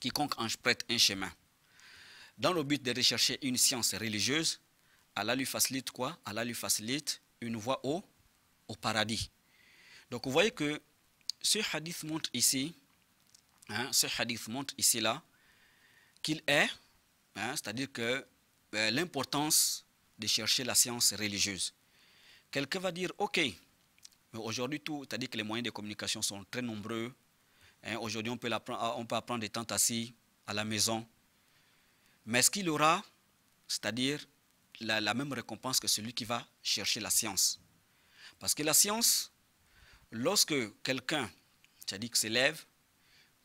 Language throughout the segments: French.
quiconque en prête un chemin, dans le but de rechercher une science religieuse, Allah lui facilite quoi Allah lui facilite une voie au, au paradis. Donc vous voyez que ce hadith montre ici, hein, ce hadith montre ici là, qu'il est, hein, c'est-à-dire que ben, l'importance de chercher la science religieuse. Quelqu'un va dire, ok, mais aujourd'hui tout, c'est-à-dire que les moyens de communication sont très nombreux, Hein, aujourd'hui, on, peut on peut apprendre des temps assis à la maison. Mais est ce qu'il aura, c'est-à-dire la, même récompense que celui qui va chercher la science. Parce que la science, lorsque quelqu'un, c'est-à-dire que s'élève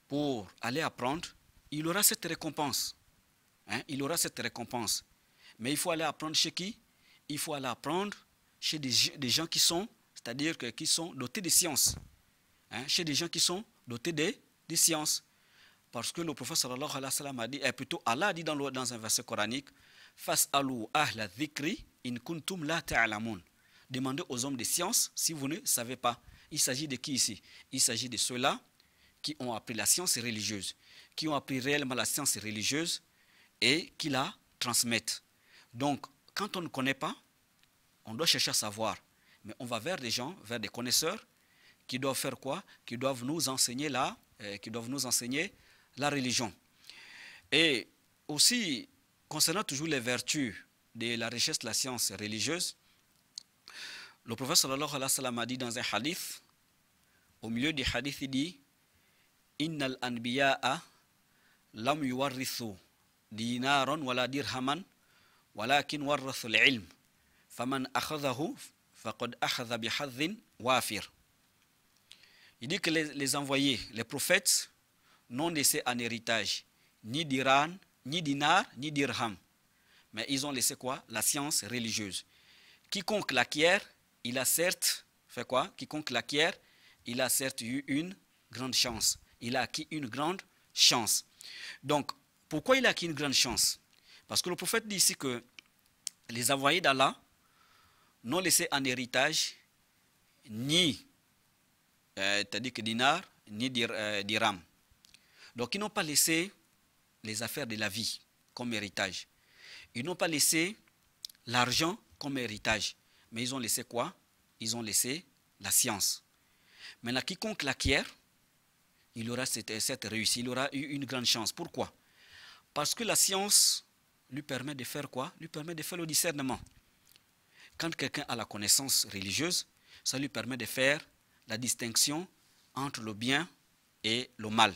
pour aller apprendre, il aura cette récompense. Hein, il aura cette récompense. Mais il faut aller apprendre chez qui Il faut aller apprendre chez des, gens qui sont, c'est-à-dire qui sont dotés de science hein, chez des gens qui sont Doté de, sciences Parce que le professeur sallallahu a dit, et eh, plutôt Allah a dit dans, dans un verset coranique, Fas'alu ahla dhikri in kuntum la ta'alamun. Demandez aux hommes de sciences si vous ne savez pas. Il s'agit de qui ici Il s'agit de ceux-là qui ont appris la science religieuse, qui ont appris réellement la science religieuse et qui la transmettent. Donc, quand on ne connaît pas, on doit chercher à savoir. Mais on va vers des gens, vers des connaisseurs qui doivent faire quoi Qui doivent nous enseigner la, euh, qui doivent nous enseigner la religion. Et aussi, concernant toujours les vertus de la richesse de la science religieuse, le prophète sallallahu alayhi wa sallam a dit dans un hadith, au milieu du hadith, il dit Innal anbiya'a lam yuwarrithu dinaron wala dirhaman walakin warrathu l'ilm faman akhadahu faqad akhadha bihadhin wafir. Il dit que les, envoyés, les prophètes, n'ont laissé un héritage ni d'Iran, ni dinar, ni d'Irham. Mais ils ont laissé quoi La science religieuse. Quiconque l'acquiert, il a certes fait quoi Quiconque l'acquiert, il a certes eu une grande chance. Il a acquis une grande chance. Donc, pourquoi il a acquis une grande chance Parce que le prophète dit ici que les envoyés d'Allah n'ont laissé un héritage ni euh, cest que dinar, ni euh, dirham. Donc ils n'ont pas laissé les affaires de la vie comme héritage. Ils n'ont pas laissé l'argent comme héritage. Mais ils ont laissé quoi Ils ont laissé la science. Maintenant, quiconque l'acquiert, il aura cette, cette réussite, il aura eu une grande chance. Pourquoi Parce que la science lui permet de faire quoi Lui permet de faire le discernement. Quand quelqu'un a la connaissance religieuse, ça lui permet de faire la distinction entre le bien et le mal.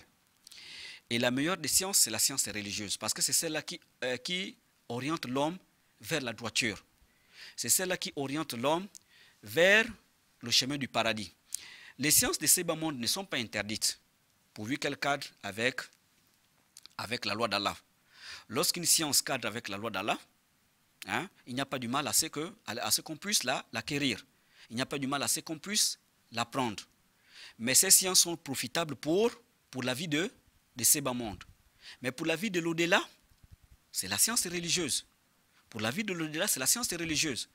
Et la meilleure des sciences, c'est la science religieuse, parce que c'est celle-là qui, euh, qui oriente l'homme vers la droiture. C'est celle-là qui oriente l'homme vers le chemin du paradis. Les sciences de ces bas monde ne sont pas interdites, pourvu qu'elles cadrent avec, avec la loi d'Allah. Lorsqu'une science cadre avec la loi d'Allah, il n'y a pas du mal à ce qu'on puisse l'acquérir. il n'y a pas du mal à ce qu'on puisse l'apprendre. Mais ces sciences sont profitables pour, pour la vie de, de ces bas mondes. Mais pour la vie de l'au-delà, c'est la science religieuse. Pour la vie de l'au-delà, c'est la science religieuse.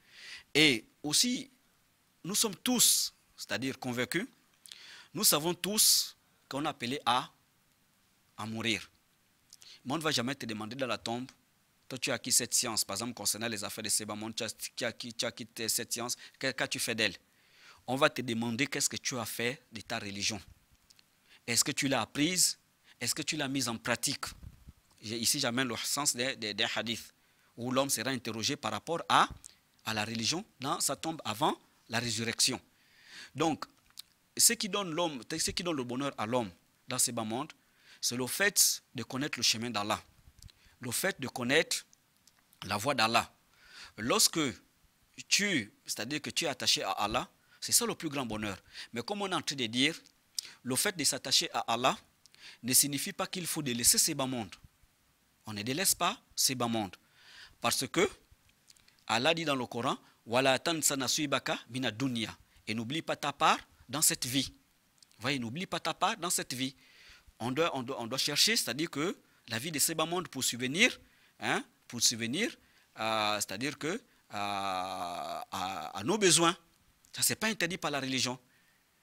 Et aussi, nous sommes tous, c'est-à-dire convaincus, nous savons tous qu'on est appelé à, à mourir. Mais on ne va jamais te demander dans la tombe, toi tu as acquis cette science, par exemple concernant les affaires de ces bas mondes, tu as acquis cette science, qu'as-tu fait d'elle on va te demander qu'est-ce que tu as fait de ta religion. Est-ce que tu l'as apprise Est-ce que tu l'as mise en pratique Ici, j'amène le sens des, hadiths, où l'homme sera interrogé par rapport à, à la religion dans sa tombe avant la résurrection. Donc, ce qui donne, l'homme, ce qui donne le bonheur à l'homme dans ce bas monde c'est le fait de connaître le chemin d'Allah, le fait de connaître la voie d'Allah. Lorsque tu, c'est-à-dire que tu es attaché à Allah, c'est ça le plus grand bonheur. Mais comme on est en train de dire, le fait de s'attacher à Allah ne signifie pas qu'il faut délaisser ces bas monde On ne délaisse pas ces bas monde Parce que Allah dit dans le Coran, Wala dunya. Et n'oublie pas ta part dans cette vie. Vous voyez, n'oublie pas ta part dans cette vie. On doit, chercher, c'est-à-dire que la vie de ces bas monde pour subvenir, hein, pour subvenir, c'est-à-dire que à nos besoins. Ça, ce n'est pas interdit par la religion.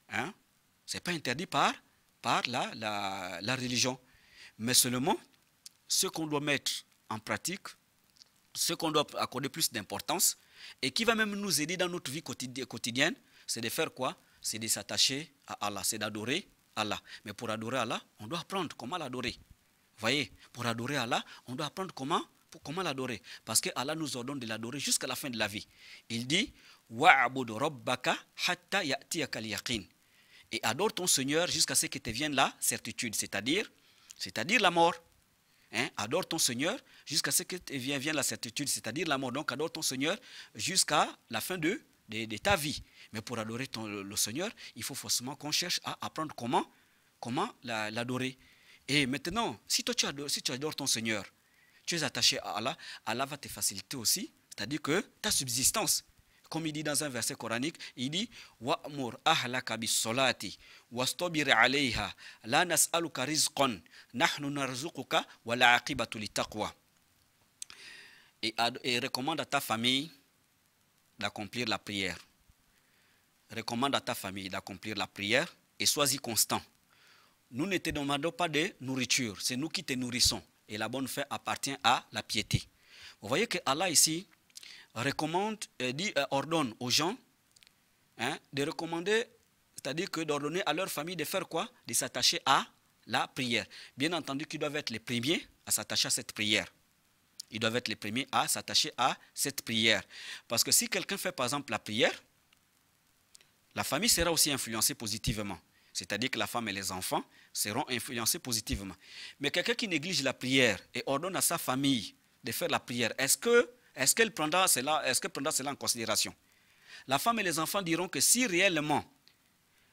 Hein? Ce n'est pas interdit par, par la, religion. Mais seulement, ce qu'on doit mettre en pratique, ce qu'on doit accorder plus d'importance, et qui va même nous aider dans notre vie quotidienne, c'est de faire quoi C'est de s'attacher à Allah, c'est d'adorer Allah. Mais pour adorer Allah, on doit apprendre comment l'adorer. Voyez, pour adorer Allah, on doit apprendre comment, comment l'adorer. Parce que Allah nous ordonne de l'adorer jusqu'à la fin de la vie. Il dit hatta Et adore ton Seigneur jusqu'à ce que te vienne la certitude, c'est-à-dire c'est-à-dire la mort. Hein, adore ton Seigneur jusqu'à ce que te vienne, la certitude, c'est-à-dire la mort. Donc adore ton Seigneur jusqu'à la fin de, de, ta vie. Mais pour adorer le, Seigneur, il faut forcément qu'on cherche à apprendre comment, comment l'adorer. Et maintenant, si toi tu adores, si tu adores ton Seigneur, tu es attaché à Allah, Allah va te faciliter aussi, c'est-à-dire que ta subsistance comme il dit dans un verset coranique, il dit wa Et, et recommande à ta famille d'accomplir la prière. Recommande à ta famille d'accomplir la prière et sois-y constant. Nous ne te demandons pas de nourriture, c'est nous qui te nourrissons. Et la bonne fête appartient à la piété. Vous voyez que Allah ici, recommande, euh, dit, euh, ordonne aux gens hein, de recommander, c'est-à-dire que d'ordonner à leur famille de faire quoi De s'attacher à la prière. Bien entendu qu'ils doivent être les premiers à s'attacher à cette prière. Ils doivent être les premiers à s'attacher à cette prière. Parce que si quelqu'un fait par exemple la prière, la famille sera aussi influencée positivement. C'est-à-dire que la femme et les enfants seront influencés positivement. Mais quelqu'un qui néglige la prière et ordonne à sa famille de faire la prière, est-ce que est-ce qu'elle prendra cela, en considération La femme et les enfants diront que si réellement,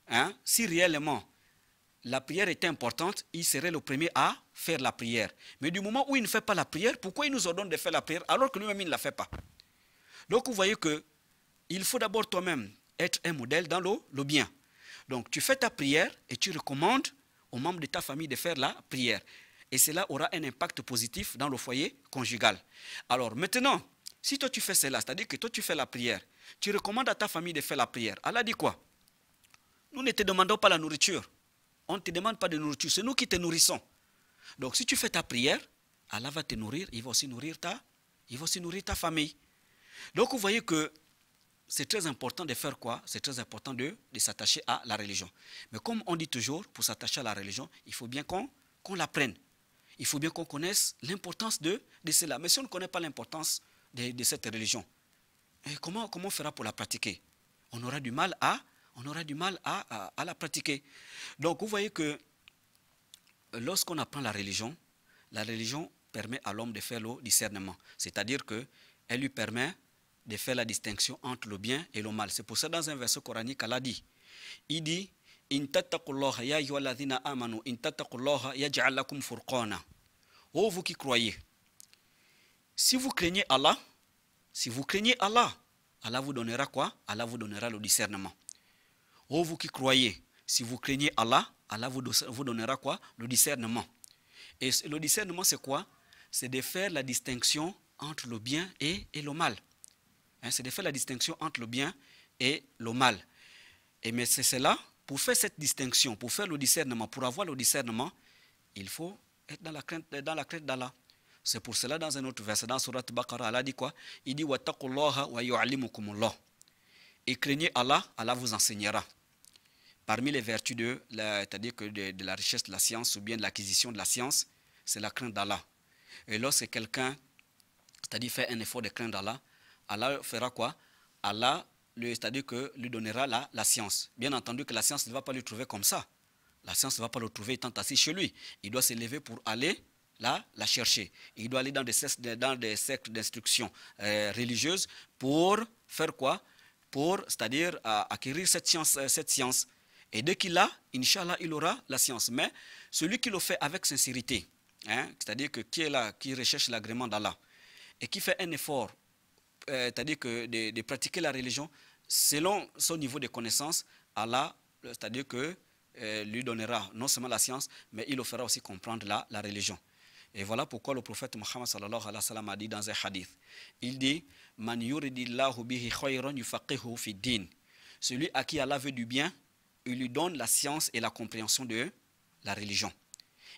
hein, si réellement la prière était importante, il serait le premier à faire la prière. Mais du moment où il ne fait pas la prière, pourquoi il nous ordonne de faire la prière alors que lui-même il ne la fait pas Donc vous voyez que il faut d'abord toi-même être un modèle dans le bien. Donc tu fais ta prière et tu recommandes aux membres de ta famille de faire la prière. Et cela aura un impact positif dans le foyer conjugal. Alors maintenant, si toi tu fais cela, c'est-à-dire que toi tu fais la prière, tu recommandes à ta famille de faire la prière. Allah dit quoi Nous ne te demandons pas la nourriture. On ne te demande pas de nourriture. C'est nous qui te nourrissons. Donc si tu fais ta prière, Allah va te nourrir. Il va aussi nourrir ta, il va aussi nourrir ta famille. Donc vous voyez que c'est très important de faire quoi C'est très important de, de s'attacher à la religion. Mais comme on dit toujours, pour s'attacher à la religion, il faut bien qu'on l'apprenne. Il faut bien qu'on connaisse l'importance de, de cela. Mais si on ne connaît pas l'importance, de, cette religion. Et comment, comment on fera pour la pratiquer On aura du mal à, on aura du mal à, la pratiquer. Donc vous voyez que lorsqu'on apprend la religion, la religion permet à l'homme de faire le discernement. C'est-à-dire que elle lui permet de faire la distinction entre le bien et le mal. C'est pour ça dans un verset coranique, Allah dit, il dit, In ya amanu, in furqana. Oh vous qui croyez, si vous craignez Allah, si vous craignez Allah, Allah vous donnera quoi Allah vous donnera le discernement. Oh, vous qui croyez, si vous craignez Allah, Allah vous, donnera quoi Le discernement. Et le discernement, c'est quoi C'est de faire la distinction entre le bien et, le mal. Hein, c'est de faire la distinction entre le bien et le mal. Et mais c'est cela, pour faire cette distinction, pour faire le discernement, pour avoir le discernement, il faut être dans la crainte, dans la crainte d'Allah. C'est pour cela, dans un autre verset, dans Surat Baqarah, Allah dit quoi Il dit wa Et craignez Allah, Allah vous enseignera. Parmi les vertus de la, c'est-à-dire que de, la richesse de la science ou bien de l'acquisition de la science, c'est la crainte d'Allah. Et lorsque quelqu'un, c'est-à-dire fait un effort de crainte d'Allah, Allah fera quoi Allah, c'est-à-dire que lui donnera la, science. Bien entendu que la science ne va pas lui trouver comme ça. La science ne va pas le trouver étant assis chez lui. Il doit se lever pour aller Là, la chercher. Il doit aller dans des, dans des d'instruction euh, religieuse pour faire quoi Pour, c'est-à-dire euh, acquérir cette science, euh, cette science. Et dès qu'il l'a, Inch'Allah, il aura la science. Mais celui qui le fait avec sincérité, hein, c'est-à-dire que qui est là, qui recherche l'agrément d'Allah, et qui fait un effort, c'est-à-dire que de, pratiquer la religion selon son niveau de connaissance, Allah, c'est-à-dire que lui donnera non seulement la science, mais il le fera aussi comprendre la religion. Et voilà pourquoi le prophète Mohammed sallallahu alayhi wa sallam a dit dans un hadith, il dit, Man din. Celui à qui Allah veut du bien, il lui donne la science et la compréhension de la religion.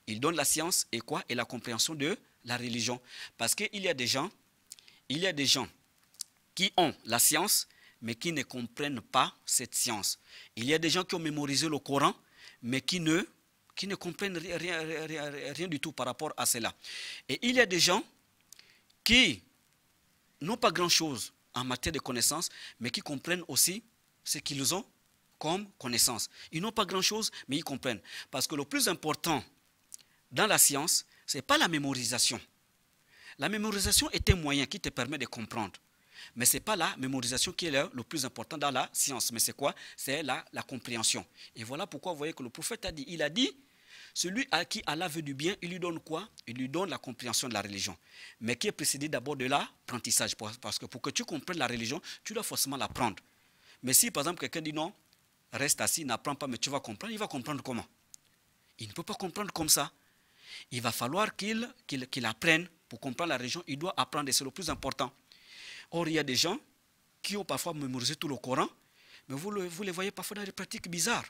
Il donne la science et quoi Et la compréhension de la religion. Parce qu'il y a des gens, il y a des gens qui ont la science, mais qui ne comprennent pas cette science. Il y a des gens qui ont mémorisé le Coran, mais qui ne qui ne comprennent rien, du tout par rapport à cela. Et il y a des gens qui n'ont pas grand-chose en matière de connaissances, mais qui comprennent aussi ce qu'ils ont comme connaissances. Ils n'ont pas grand-chose, mais ils comprennent. Parce que le plus important dans la science, ce n'est pas la mémorisation. La mémorisation est un moyen qui te permet de comprendre. Mais ce n'est pas la mémorisation qui est le, plus important dans la science. Mais c'est quoi C'est la, compréhension. Et voilà pourquoi vous voyez que le prophète a dit, il a dit, celui à qui Allah veut du bien, il lui donne quoi Il lui donne la compréhension de la religion. Mais qui est précédé d'abord de l'apprentissage. Parce que pour que tu comprennes la religion, tu dois forcément l'apprendre. Mais si par exemple quelqu'un dit non, reste assis, n'apprends pas, mais tu vas comprendre, il va comprendre comment Il ne peut pas comprendre comme ça. Il va falloir qu'il apprenne. Pour comprendre la religion, il doit apprendre et c'est le plus important. Or, il y a des gens qui ont parfois mémorisé tout le Coran, mais vous, les voyez parfois dans des pratiques bizarres.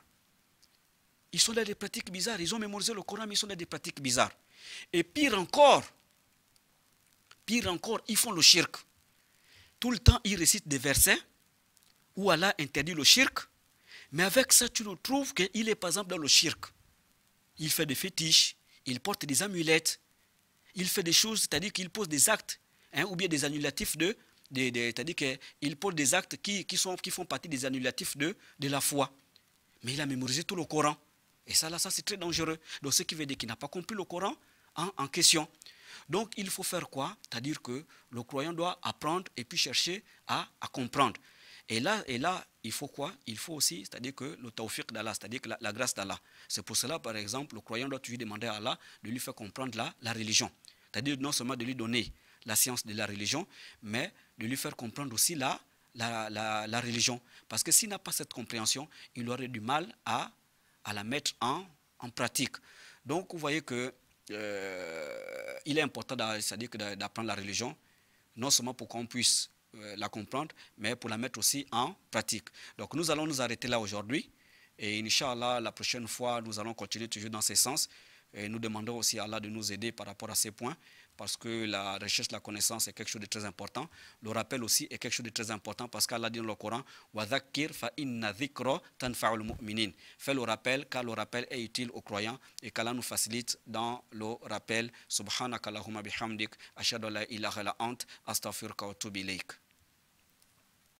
Ils sont dans des pratiques bizarres. Ils ont mémorisé le Coran, mais ils sont dans des pratiques bizarres. Et pire encore, pire encore, ils font le shirk. Tout le temps, ils récitent des versets où Allah interdit le shirk. Mais avec ça, tu le trouves qu'il est par exemple dans le shirk. Il fait des fétiches, il porte des amulettes, il fait des choses, c'est-à-dire qu'il pose des actes, hein, ou bien des annulatifs de, des, c'est-à-dire qu'il pose des actes qui, qui, sont, qui font partie des annulatifs de, de la foi. Mais il a mémorisé tout le Coran. Et ça, là, ça, c'est très dangereux. Donc, ce qui veut dire qu'il n'a pas compris le Coran en question. Donc, il faut faire quoi C'est-à-dire que le croyant doit apprendre et puis chercher à, à comprendre. Et là, et là, il faut quoi Il faut aussi, c'est-à-dire que le tawfiq d'Allah, c'est-à-dire que la, grâce d'Allah. C'est pour cela, par exemple, le croyant doit toujours demander à Allah de lui faire comprendre la, la religion. C'est-à-dire non seulement de lui donner, la science de la religion, mais de lui faire comprendre aussi la, la, religion. Parce que s'il n'a pas cette compréhension, il aurait du mal à, à la mettre en, pratique. Donc vous voyez que euh, il est important d'apprendre la religion, non seulement pour qu'on puisse euh, la comprendre, mais pour la mettre aussi en pratique. Donc nous allons nous arrêter là aujourd'hui. Et Inch'Allah, la prochaine fois, nous allons continuer toujours dans ce sens. Et nous demandons aussi à Allah de nous aider par rapport à ces points parce que la recherche, la connaissance est quelque chose de très important. Le rappel aussi est quelque chose de très important parce qu'Allah dit dans le Coran Fais le rappel car le rappel est utile aux croyants et qu'Allah nous facilite dans le rappel. bihamdik, la ilaha